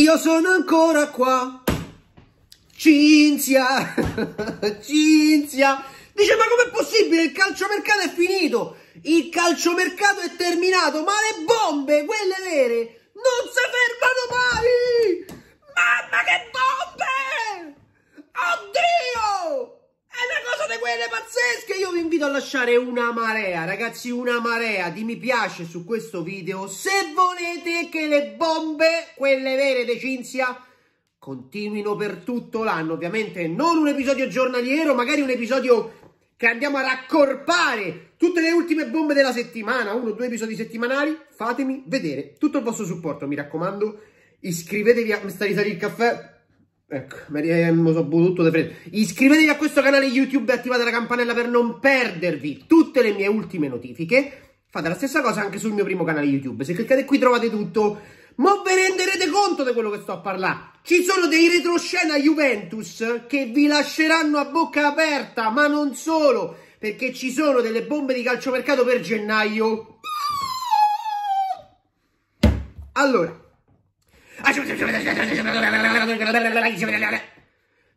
Io sono ancora qua. Cinzia, Cinzia. Dice ma com'è possibile? Il calciomercato è finito. Il calciomercato è terminato. Ma le bombe, quelle vere, non si fermano mai. Mamma che bombe! Oddio! belle pazzesche io vi invito a lasciare una marea ragazzi una marea di mi piace su questo video se volete che le bombe quelle vere di Cinzia continuino per tutto l'anno ovviamente non un episodio giornaliero magari un episodio che andiamo a raccorpare tutte le ultime bombe della settimana uno o due episodi settimanali fatemi vedere tutto il vostro supporto mi raccomando iscrivetevi a mi sta il caffè Ecco, Maria, eh, mi sono tutto di freddo. Iscrivetevi a questo canale YouTube e attivate la campanella per non perdervi tutte le mie ultime notifiche. Fate la stessa cosa anche sul mio primo canale YouTube. Se cliccate qui trovate tutto. Ma ve renderete conto di quello che sto a parlare. Ci sono dei retroscena Juventus che vi lasceranno a bocca aperta, ma non solo, perché ci sono delle bombe di calciomercato per gennaio. Allora,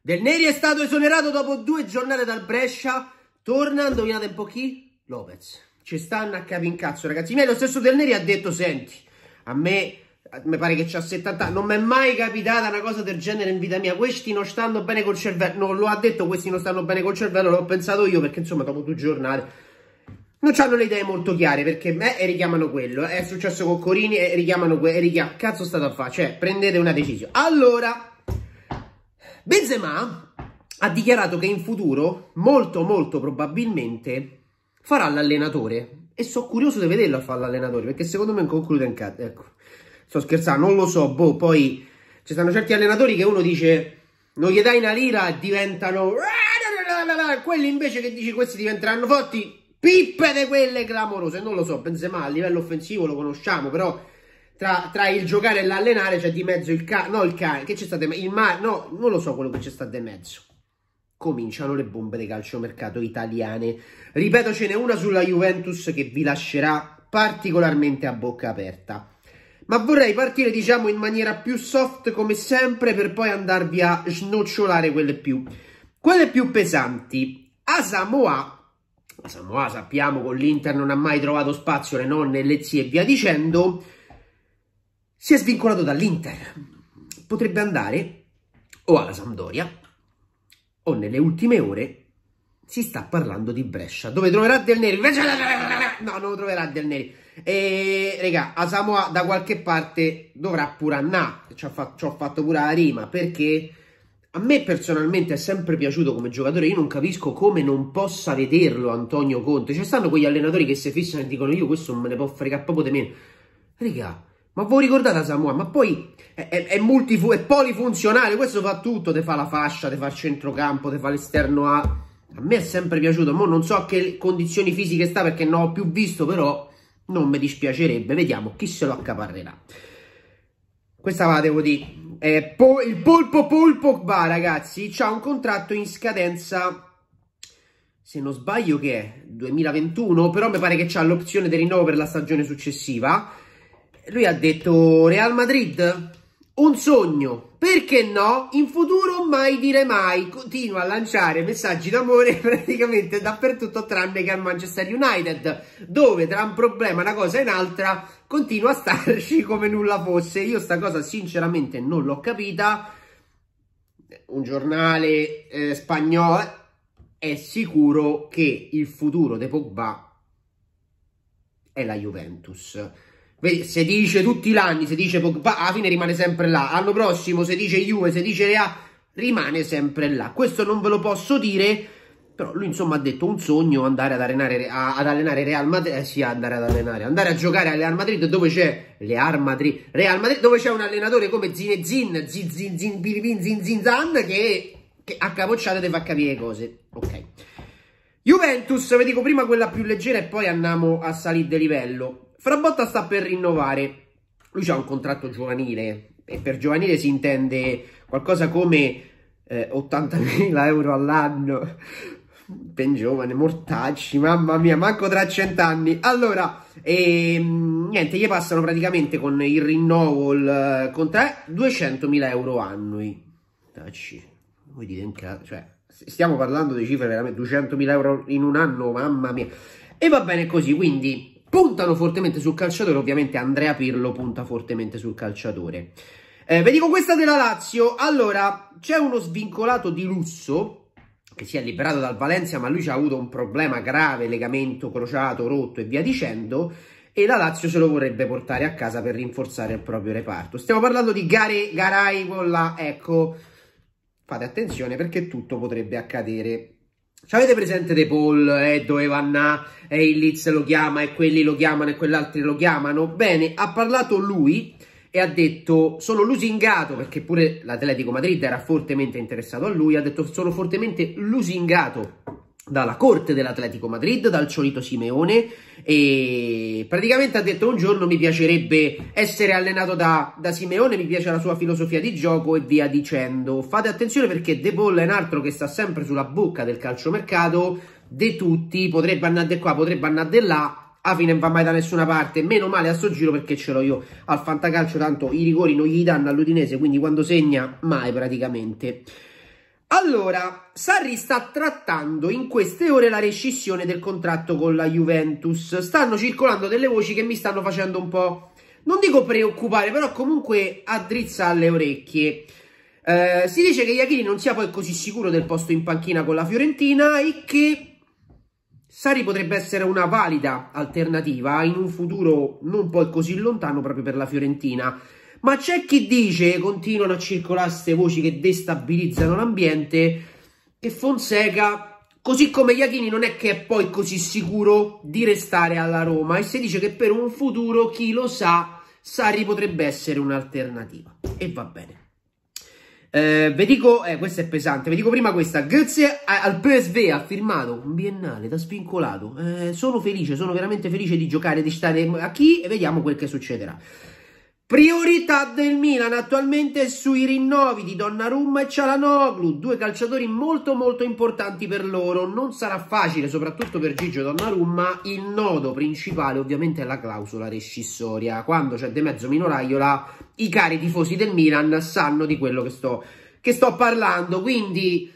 del Neri è stato esonerato dopo due giornate dal Brescia. Torna, indovinate un po' chi? Lopez. Ci stanno a capi in cazzo, ragazzi miei. Lo stesso Del Neri ha detto, senti, a me mi pare che c'ha 70 anni, non mi è mai capitata una cosa del genere in vita mia, questi non stanno bene col cervello, non lo ha detto, questi non stanno bene col cervello, l'ho pensato io perché insomma dopo due giornate non hanno le idee molto chiare perché me eh, richiamano quello, eh, è successo con Corini e richiamano quello, richiam cazzo state a fare, cioè prendete una decisione. Allora, Benzema ha dichiarato che in futuro molto molto probabilmente farà l'allenatore e sono curioso di vederlo a fare l'allenatore perché secondo me conclude in cat, ecco, sto scherzando, non lo so, boh, poi ci stanno certi allenatori che uno dice non gli dai una lira e diventano ah, quelli invece che dici questi diventeranno forti pippe di quelle clamorose. Non lo so, Benzema a livello offensivo lo conosciamo, però tra, tra il giocare e l'allenare c'è di mezzo il cane. No, il cane, che c'è stato di mezzo? Il ma- no, non lo so quello che c'è stato di mezzo. Cominciano le bombe di calciomercato italiane. Ripeto, ce n'è una sulla Juventus che vi lascerà particolarmente a bocca aperta. Ma vorrei partire, diciamo, in maniera più soft come sempre per poi andarvi a snocciolare quelle più. Quelle più pesanti. Asamoah la Samoa sappiamo con l'Inter non ha mai trovato spazio le nonne, e le zie e via dicendo, si è svincolato dall'Inter. Potrebbe andare o alla Sampdoria o nelle ultime ore si sta parlando di Brescia, dove troverà Del Neri. No, non troverà Del Neri. E, regà, a Samoa da qualche parte dovrà pure andare. Ci ho, fatto, ci ho fatto pure la rima, perché a me personalmente è sempre piaciuto come giocatore, io non capisco come non possa vederlo Antonio Conte. Ci stanno quegli allenatori che si fissano e dicono io questo me ne può fregare proprio di meno. Raga, ma voi ricordate Samoa? Ma poi è, è, è, multifu- è polifunzionale, questo fa tutto, te fa la fascia, te fa il centrocampo, te fa l'esterno a... A me è sempre piaciuto, mo non so a che condizioni fisiche sta perché non ho più visto, però non mi dispiacerebbe. Vediamo chi se lo accaparrerà. Questa va, devo dire eh, po il polpo polpo va ragazzi, c'ha un contratto in scadenza, se non sbaglio che è 2021, però mi pare che c'ha l'opzione di rinnovo per la stagione successiva. Lui ha detto Real Madrid, un sogno, perché no? In futuro mai dire mai. Continua a lanciare messaggi d'amore praticamente dappertutto tranne che al Manchester United, dove tra un problema e una cosa e un'altra continua a starci come nulla fosse. Io sta cosa sinceramente non l'ho capita. Un giornale eh, spagnolo eh, è sicuro che il futuro di Pogba è la Juventus se dice tutti gli anni, se dice Pogba, alla fine rimane sempre là. L'anno prossimo, se dice Juve, se dice Rea, rimane sempre là. Questo non ve lo posso dire, però lui insomma ha detto un sogno andare ad allenare, a, ad allenare Real Madrid, eh, sì, andare ad allenare, andare a giocare al Real Madrid dove c'è Real Madrid, Real Madrid dove c'è un allenatore come Zine Zin, Zin Zin Zin Biribin Zin Zin Zan che, che a capocciate ti fa capire le cose. Ok. Juventus, vi dico prima quella più leggera e poi andiamo a salire di livello. Frabotta sta per rinnovare, lui ha un contratto giovanile e per giovanile si intende qualcosa come eh, 80.000 euro all'anno. Ben giovane, mortacci, mamma mia, manco tra cent'anni. Allora, ehm, niente, gli passano praticamente con il rinnovo il eh, contratto 200.000 euro annui. Tacci, voi dite in caso, cioè, stiamo parlando di cifre veramente 200.000 euro in un anno, mamma mia. E va bene così, quindi puntano fortemente sul calciatore, ovviamente Andrea Pirlo punta fortemente sul calciatore. Eh, ve dico questa della Lazio, allora c'è uno svincolato di lusso che si è liberato dal Valencia ma lui ha avuto un problema grave, legamento crociato, rotto e via dicendo e la Lazio se lo vorrebbe portare a casa per rinforzare il proprio reparto. Stiamo parlando di Gare, Garai con la... ecco, fate attenzione perché tutto potrebbe accadere cioè, avete presente De Paul eh, dove vanno e il Liz lo chiama e quelli lo chiamano e quell'altro lo chiamano? Bene, ha parlato lui e ha detto sono lusingato perché pure l'Atletico Madrid era fortemente interessato a lui, ha detto sono fortemente lusingato dalla corte dell'Atletico Madrid, dal solito Simeone e praticamente ha detto un giorno mi piacerebbe essere allenato da, da, Simeone, mi piace la sua filosofia di gioco e via dicendo. Fate attenzione perché De Boll è un altro che sta sempre sulla bocca del calciomercato, de tutti, potrebbe andare de qua, potrebbe andare de là, a fine non va mai da nessuna parte. Meno male a sto giro perché ce l'ho io al fantacalcio. Tanto i rigori non gli danno all'Udinese, quindi quando segna mai praticamente. Allora, Sarri sta trattando in queste ore la rescissione del contratto con la Juventus. Stanno circolando delle voci che mi stanno facendo un po', non dico preoccupare, però comunque addrizzare le orecchie. Eh, si dice che Iachini non sia poi così sicuro del posto in panchina con la Fiorentina e che Sarri potrebbe essere una valida alternativa in un futuro non poi così lontano proprio per la Fiorentina. Ma c'è chi dice, continuano a circolare queste voci che destabilizzano l'ambiente, che Fonseca, così come Iachini, non è che è poi così sicuro di restare alla Roma e si dice che per un futuro, chi lo sa, Sarri potrebbe essere un'alternativa. E va bene. Eh, vi dico, eh, questa è pesante, vi dico prima questa, grazie al PSV ha firmato un biennale da svincolato, eh, sono felice, sono veramente felice di giocare, di stare a chi e vediamo quel che succederà. Priorità del Milan attualmente sui rinnovi di Donnarumma e Cialanoglu, due calciatori molto molto importanti per loro. Non sarà facile, soprattutto per Gigio e Donnarumma, il nodo principale ovviamente è la clausola rescissoria. Quando c'è De Mezzo Minoraiola, i cari tifosi del Milan sanno di quello che sto, che sto parlando, quindi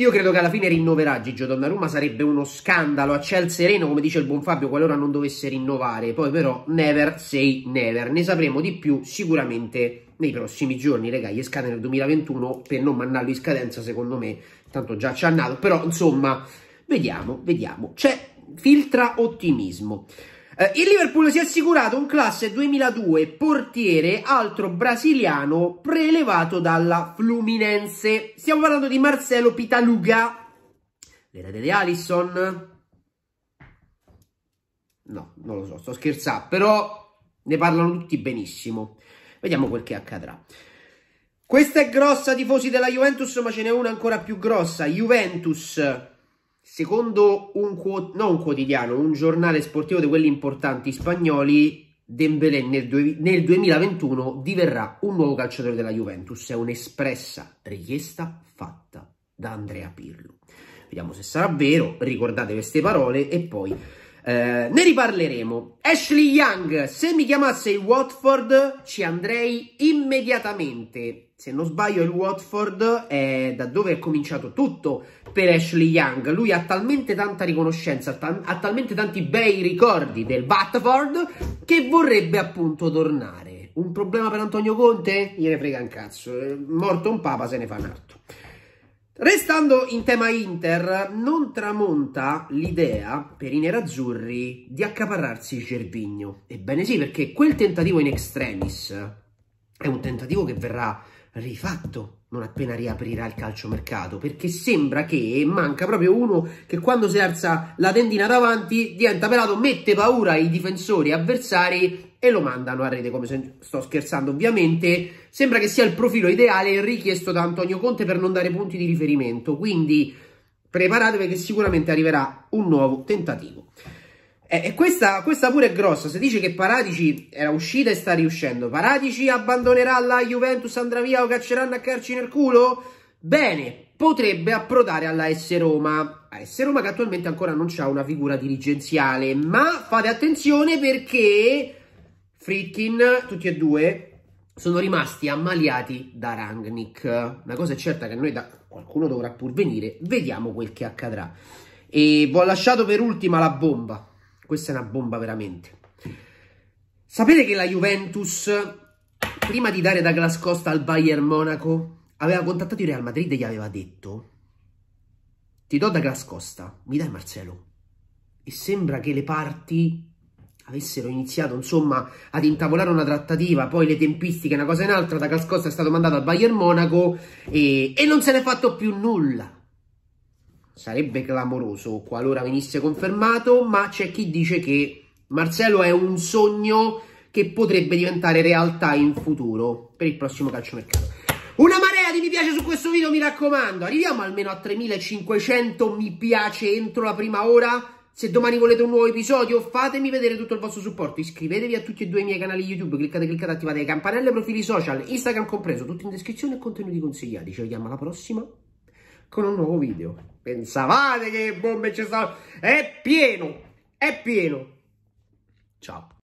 io credo che alla fine rinnoverà Gigio Donnarumma, sarebbe uno scandalo a ciel sereno, come dice il buon Fabio, qualora non dovesse rinnovare. Poi però never say never, ne sapremo di più sicuramente nei prossimi giorni, ragazzi, gli scade nel 2021, per non mandarlo in scadenza secondo me, tanto già ci hanno, però insomma, vediamo, vediamo. C'è filtra ottimismo. Eh, il Liverpool si è assicurato un classe 2002 portiere, altro brasiliano, prelevato dalla Fluminense. Stiamo parlando di Marcelo Pitaluga, l'erede di Alisson. No, non lo so, sto scherzando, però ne parlano tutti benissimo. Vediamo quel che accadrà. Questa è grossa, tifosi della Juventus, ma ce n'è una ancora più grossa. Juventus secondo un, no, un quotidiano, un giornale sportivo di quelli importanti spagnoli, Dembélé nel, nel 2021 diverrà un nuovo calciatore della Juventus. È un'espressa richiesta fatta da Andrea Pirlo. Vediamo se sarà vero, ricordate queste parole e poi eh, ne riparleremo. Ashley Young, se mi chiamasse il Watford ci andrei immediatamente. Se non sbaglio il Watford è da dove è cominciato tutto per Ashley Young. Lui ha talmente tanta riconoscenza, ta ha talmente tanti bei ricordi del Watford che vorrebbe appunto tornare. Un problema per Antonio Conte? Gliene frega un cazzo. Eh, morto un papa se ne fa un altro. Restando in tema Inter, non tramonta l'idea per i nerazzurri di accaparrarsi Cervigno. Ebbene sì, perché quel tentativo in extremis è un tentativo che verrà rifatto non appena riaprirà il calciomercato, perché sembra che manca proprio uno che quando si alza la tendina davanti diventa pelato, mette paura ai difensori avversari e lo mandano a rete, come se sto scherzando ovviamente, sembra che sia il profilo ideale richiesto da Antonio Conte per non dare punti di riferimento, quindi preparatevi che sicuramente arriverà un nuovo tentativo. E, e questa, questa, pure è grossa. Se dice che Paratici era uscita e sta riuscendo, Paratici abbandonerà la Juventus, andrà via o cacceranno a carci nel culo? Bene, potrebbe approdare alla S Roma. A S Roma che attualmente ancora non c'ha una figura dirigenziale, ma fate attenzione perché Fritkin, tutti e due, sono rimasti ammaliati da Rangnick. Una cosa è certa che noi da qualcuno dovrà pur venire, vediamo quel che accadrà. E vi ho lasciato per ultima la bomba. Questa è una bomba veramente. Sapete che la Juventus, prima di dare Douglas Costa al Bayern Monaco, aveva contattato il Real Madrid e gli aveva detto ti do Douglas Costa, mi dai Marcello. E sembra che le parti avessero iniziato insomma ad intavolare una trattativa, poi le tempistiche una cosa e un'altra, Douglas Costa è stato mandato al Bayern Monaco e, e non se n'è fatto più nulla sarebbe clamoroso qualora venisse confermato, ma c'è chi dice che Marcello è un sogno che potrebbe diventare realtà in futuro per il prossimo calciomercato. Una marea di mi piace su questo video, mi raccomando. Arriviamo almeno a 3500 mi piace entro la prima ora. Se domani volete un nuovo episodio fatemi vedere tutto il vostro supporto, iscrivetevi a tutti e due i miei canali YouTube, cliccate, cliccate, attivate le campanelle, profili social, Instagram compreso, tutto in descrizione e contenuti consigliati. Ci vediamo alla prossima con un nuovo video. Pensavate che bombe ci stanno? È pieno, è pieno. Ciao.